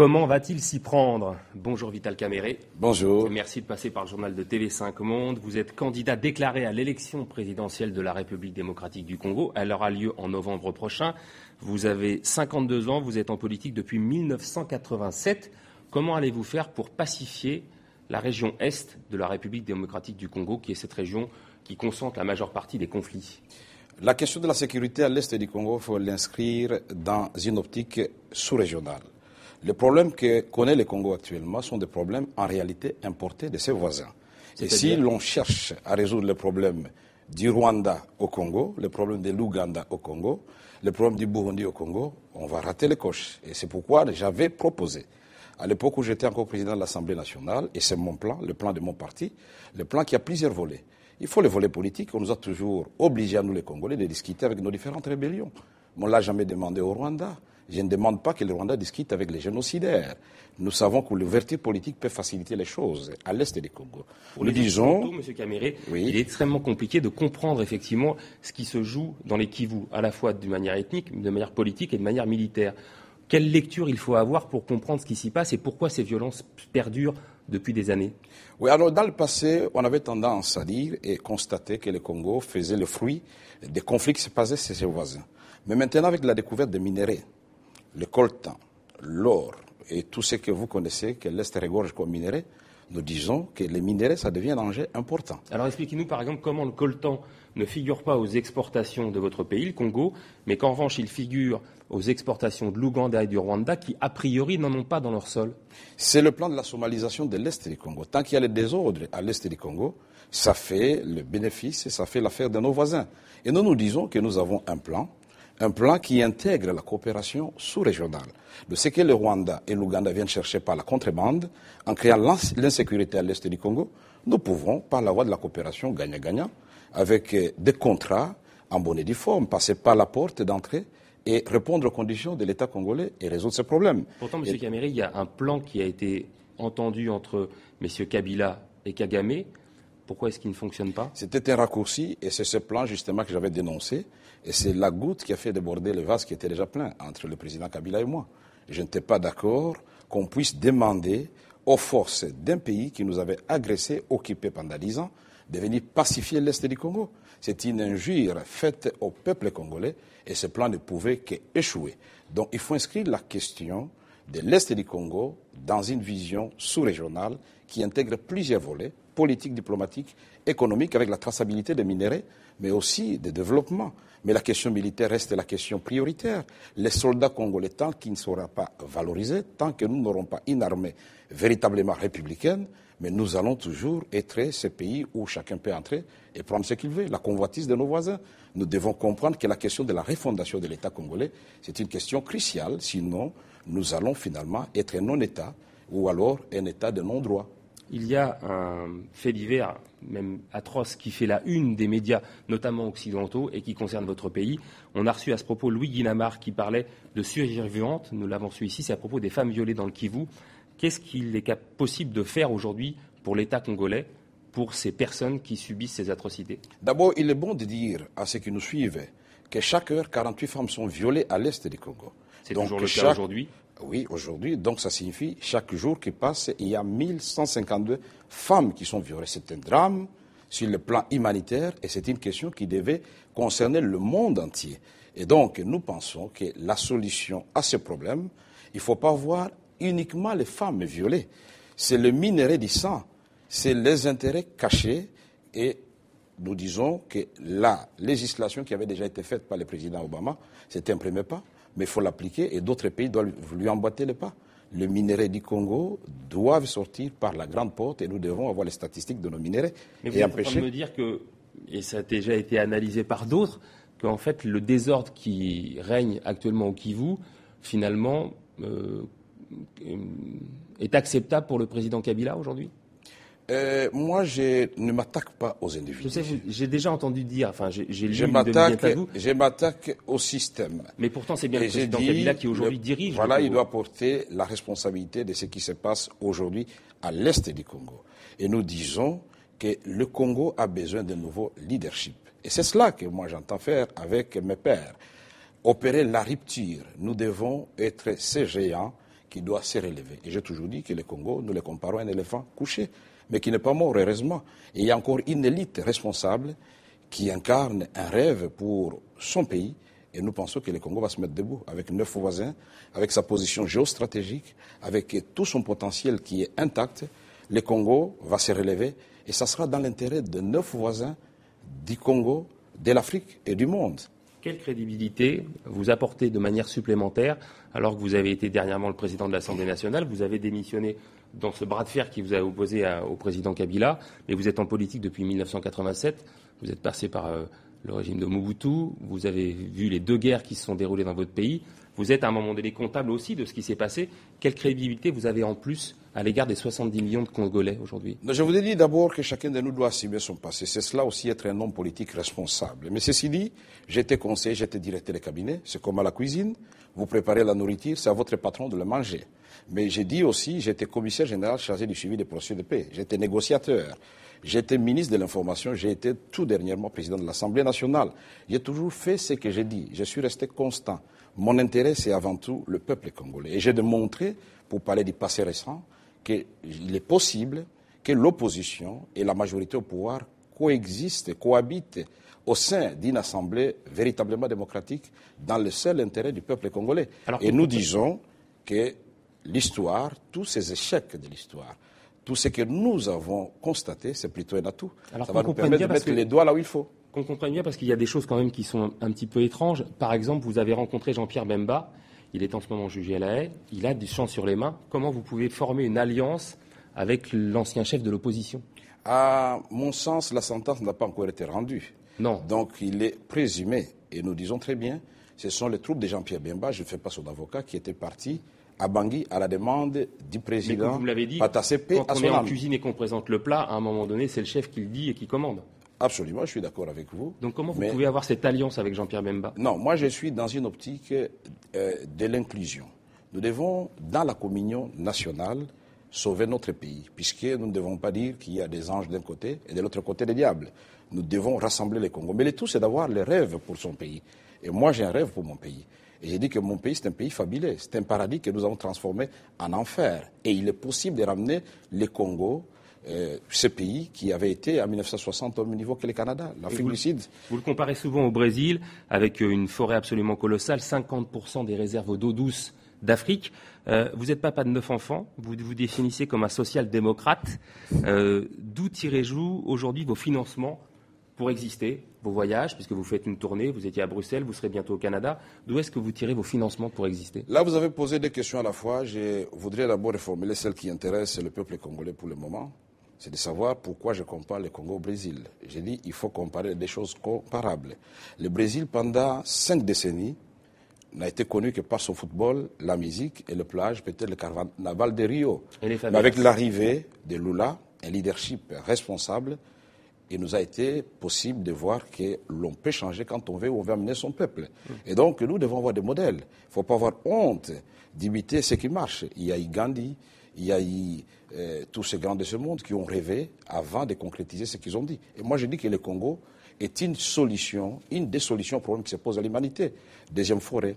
Comment va-t-il s'y prendre Bonjour Vital Caméré. Bonjour. Merci de passer par le journal de TV5 Monde. Vous êtes candidat déclaré à l'élection présidentielle de la République démocratique du Congo. Elle aura lieu en novembre prochain. Vous avez 52 ans, vous êtes en politique depuis 1987. Comment allez-vous faire pour pacifier la région Est de la République démocratique du Congo, qui est cette région qui concentre la majeure partie des conflits La question de la sécurité à l'Est du Congo, il faut l'inscrire dans une optique sous-régionale. Les problèmes que connaît le Congo actuellement sont des problèmes en réalité importés de ses voisins. Et si l'on cherche à résoudre le problème du Rwanda au Congo, le problème de l'Ouganda au Congo, le problème du Burundi au Congo, on va rater les coches. Et c'est pourquoi j'avais proposé, à l'époque où j'étais encore président de l'Assemblée nationale, et c'est mon plan, le plan de mon parti, le plan qui a plusieurs volets. Il faut le volet politique, on nous a toujours obligés, à nous les Congolais, de discuter avec nos différentes rébellions. Mais on ne l'a jamais demandé au Rwanda, je ne demande pas que le Rwanda discute avec les génocidaires. Nous savons que l'ouverture politique peut faciliter les choses à l'est du Congo. Nous disons, Monsieur il est extrêmement compliqué de comprendre effectivement ce qui se joue dans les Kivu, à la fois de manière ethnique, de manière politique et de manière militaire. Quelle lecture il faut avoir pour comprendre ce qui s'y passe et pourquoi ces violences perdurent depuis des années Oui, alors dans le passé, on avait tendance à dire et constater que le Congo faisait le fruit des conflits qui se passaient chez ses voisins. Mais maintenant, avec la découverte des minéraux, le coltan, l'or et tout ce que vous connaissez, que l'Est regorge comme minerais, nous disons que les minerais ça devient un danger important. Alors expliquez-nous par exemple comment le coltan ne figure pas aux exportations de votre pays, le Congo, mais qu'en revanche il figure aux exportations de l'Ouganda et du Rwanda qui, a priori, n'en ont pas dans leur sol C'est le plan de la somalisation de l'Est du Congo. Tant qu'il y a le désordres à l'Est du Congo, ça fait le bénéfice et ça fait l'affaire de nos voisins. Et nous nous disons que nous avons un plan un plan qui intègre la coopération sous-régionale de ce que le Rwanda et l'Ouganda viennent chercher par la contrebande en créant l'insécurité à l'est du Congo, nous pouvons, par la voie de la coopération gagnant-gagnant, avec euh, des contrats en bonne et due forme, passer par la porte d'entrée et répondre aux conditions de l'État congolais et résoudre ce problème. Pourtant, M. Et... il y a un plan qui a été entendu entre M. Kabila et Kagame pourquoi est-ce qu'il ne fonctionne pas C'était un raccourci et c'est ce plan justement que j'avais dénoncé. Et c'est la goutte qui a fait déborder le vase qui était déjà plein entre le président Kabila et moi. Je n'étais pas d'accord qu'on puisse demander aux forces d'un pays qui nous avait agressés, occupés pendant dix ans, de venir pacifier l'Est du Congo. C'est une injure faite au peuple congolais et ce plan ne pouvait qu'échouer. Donc il faut inscrire la question de l'Est du Congo dans une vision sous-régionale qui intègre plusieurs volets politique, diplomatique, économique, avec la traçabilité des minéraux, mais aussi des développements. Mais la question militaire reste la question prioritaire. Les soldats congolais, tant qu'ils ne seront pas valorisés, tant que nous n'aurons pas une armée véritablement républicaine, mais nous allons toujours être ces pays où chacun peut entrer et prendre ce qu'il veut, la convoitise de nos voisins. Nous devons comprendre que la question de la refondation de l'État congolais, c'est une question cruciale, sinon nous allons finalement être un non-État ou alors un État de non-droit il y a un fait divers, même atroce, qui fait la une des médias, notamment occidentaux, et qui concerne votre pays. On a reçu à ce propos Louis Guinamard qui parlait de survivantes. Nous l'avons su ici, c'est à propos des femmes violées dans le Kivu. Qu'est-ce qu'il est possible de faire aujourd'hui pour l'État congolais, pour ces personnes qui subissent ces atrocités D'abord, il est bon de dire à ceux qui nous suivent que chaque heure, 48 femmes sont violées à l'est du Congo. C'est toujours le cas aujourd'hui oui, aujourd'hui. Donc ça signifie chaque jour qui passe, il y a 1152 femmes qui sont violées. C'est un drame sur le plan humanitaire et c'est une question qui devait concerner le monde entier. Et donc nous pensons que la solution à ce problème, il ne faut pas voir uniquement les femmes violées. C'est le minerai du sang, c'est les intérêts cachés et nous disons que la législation qui avait déjà été faite par le président Obama, c'est un premier pas mais il faut l'appliquer et d'autres pays doivent lui emboîter le pas. Le minerai du Congo doit sortir par la grande porte et nous devons avoir les statistiques de nos minéraux. Mais vous et empêcher... me dire que, et ça a déjà été analysé par d'autres, qu'en fait le désordre qui règne actuellement au Kivu, finalement, euh, est acceptable pour le président Kabila aujourd'hui euh, moi, je ne m'attaque pas aux individus. J'ai déjà entendu dire, enfin, j'ai lu je m'attaque, Je m'attaque au système. Mais pourtant, c'est bien le président Kabila qui aujourd'hui dirige. Voilà, il doit porter la responsabilité de ce qui se passe aujourd'hui à l'est du Congo. Et nous disons que le Congo a besoin de nouveau leadership. Et c'est cela que moi j'entends faire avec mes pères. Opérer la rupture. Nous devons être ces géants qui doit se relever. Et j'ai toujours dit que le Congo, nous le comparons à un éléphant couché, mais qui n'est pas mort, heureusement. Et il y a encore une élite responsable qui incarne un rêve pour son pays. Et nous pensons que le Congo va se mettre debout avec neuf voisins, avec sa position géostratégique, avec tout son potentiel qui est intact. Le Congo va se relever et ça sera dans l'intérêt de neuf voisins du Congo, de l'Afrique et du monde. Quelle crédibilité vous apportez de manière supplémentaire alors que vous avez été dernièrement le président de l'Assemblée nationale, vous avez démissionné dans ce bras de fer qui vous a opposé au président Kabila, mais vous êtes en politique depuis 1987, vous êtes passé par euh, le régime de Mobutu, vous avez vu les deux guerres qui se sont déroulées dans votre pays, vous êtes à un moment donné comptable aussi de ce qui s'est passé. Quelle crédibilité vous avez en plus à l'égard des 70 millions de Congolais aujourd'hui Je vous ai dit d'abord que chacun de nous doit assumer son passé. C'est cela aussi être un homme politique responsable. Mais ceci dit, j'étais conseiller, j'étais directeur de cabinet. C'est comme à la cuisine. Vous préparez la nourriture, c'est à votre patron de le manger. Mais j'ai dit aussi, j'étais commissaire général chargé du suivi des procès de paix. J'étais négociateur. J'étais ministre de l'Information, j'ai été tout dernièrement président de l'Assemblée nationale. J'ai toujours fait ce que j'ai dit, je suis resté constant. Mon intérêt, c'est avant tout le peuple congolais. Et j'ai démontré, pour parler du passé récent, qu'il est possible que l'opposition et la majorité au pouvoir coexistent, cohabitent au sein d'une assemblée véritablement démocratique dans le seul intérêt du peuple congolais. et nous disons que l'histoire, tous ces échecs de l'histoire, tout ce que nous avons constaté, c'est plutôt un atout. ça va nous permettre de mettre les doigts là où il faut. Qu'on comprenne bien, parce qu'il y a des choses quand même qui sont un petit peu étranges. Par exemple, vous avez rencontré Jean-Pierre Bemba, il est en ce moment jugé à la haie, il a du sang sur les mains. Comment vous pouvez former une alliance avec l'ancien chef de l'opposition À mon sens, la sentence n'a pas encore été rendue. Non. Donc il est présumé, et nous disons très bien, ce sont les troupes de Jean-Pierre Bemba, je ne fais pas son avocat, qui étaient partis à Bangui à la demande du président Mais vous l'avez dit, quand on en cuisine et qu'on présente le plat, à un moment donné, c'est le chef qui le dit et qui commande. Absolument, je suis d'accord avec vous. Donc comment vous pouvez avoir cette alliance avec Jean-Pierre Bemba Non, moi je suis dans une optique euh, de l'inclusion. Nous devons, dans la communion nationale, sauver notre pays, puisque nous ne devons pas dire qu'il y a des anges d'un côté et de l'autre côté des diables. Nous devons rassembler les Congos. Mais le tout, c'est d'avoir les rêves pour son pays. Et moi, j'ai un rêve pour mon pays. Et j'ai dit que mon pays, c'est un pays fabuleux. C'est un paradis que nous avons transformé en enfer. Et il est possible de ramener le Congo, euh, ce pays qui avait été en 1960 au même niveau que le Canada, l'Afrique du Sud. Vous le comparez souvent au Brésil, avec une forêt absolument colossale, 50% des réserves d'eau douce d'Afrique. Euh, vous êtes papa de neuf enfants, vous vous définissez comme un social-démocrate. Euh, d'où tirez-vous aujourd'hui vos financements pour exister, vos voyages, puisque vous faites une tournée, vous étiez à Bruxelles, vous serez bientôt au Canada. D'où est-ce que vous tirez vos financements pour exister Là, vous avez posé deux questions à la fois. Je voudrais d'abord reformuler celle qui intéresse le peuple congolais pour le moment. C'est de savoir pourquoi je compare le Congo au Brésil. J'ai dit il faut comparer des choses comparables. Le Brésil, pendant cinq décennies, n'a été connu que par son football, la musique et le plage, peut-être le carnaval de Rio. Mais avec l'arrivée de Lula, un leadership responsable, il nous a été possible de voir que l'on peut changer quand on veut ou on veut amener son peuple. Et donc, nous devons avoir des modèles. Il ne faut pas avoir honte d'imiter ce qui marche. Il y a eu Gandhi, il y a eu euh, tous ces grands de ce monde qui ont rêvé avant de concrétiser ce qu'ils ont dit. Et moi, je dis que le Congo est une solution, une des solutions aux problèmes qui se posent à l'humanité. Deuxième forêt,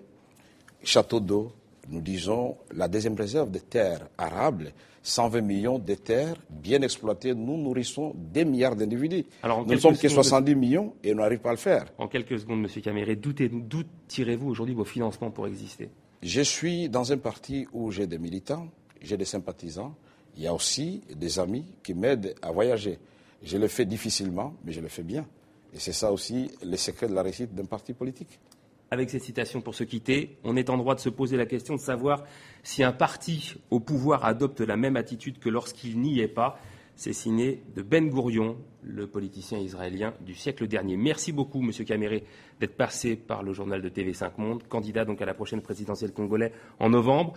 château d'eau, nous disons la deuxième réserve de terres arables, 120 millions de terres bien exploitées, nous nourrissons des milliards d'individus. Nous sommes que 70 millions et on n'arrive pas à le faire. En quelques secondes, Monsieur Caméré, d'où tirez-vous aujourd'hui vos financements pour exister Je suis dans un parti où j'ai des militants, j'ai des sympathisants, il y a aussi des amis qui m'aident à voyager. Je le fais difficilement, mais je le fais bien. Et c'est ça aussi le secret de la réussite d'un parti politique avec ces citations pour se quitter, on est en droit de se poser la question de savoir si un parti au pouvoir adopte la même attitude que lorsqu'il n'y est pas. C'est signé de Ben Gourion, le politicien israélien du siècle dernier. Merci beaucoup, Monsieur Caméré, d'être passé par le journal de TV5 Monde, candidat donc à la prochaine présidentielle congolaise en novembre.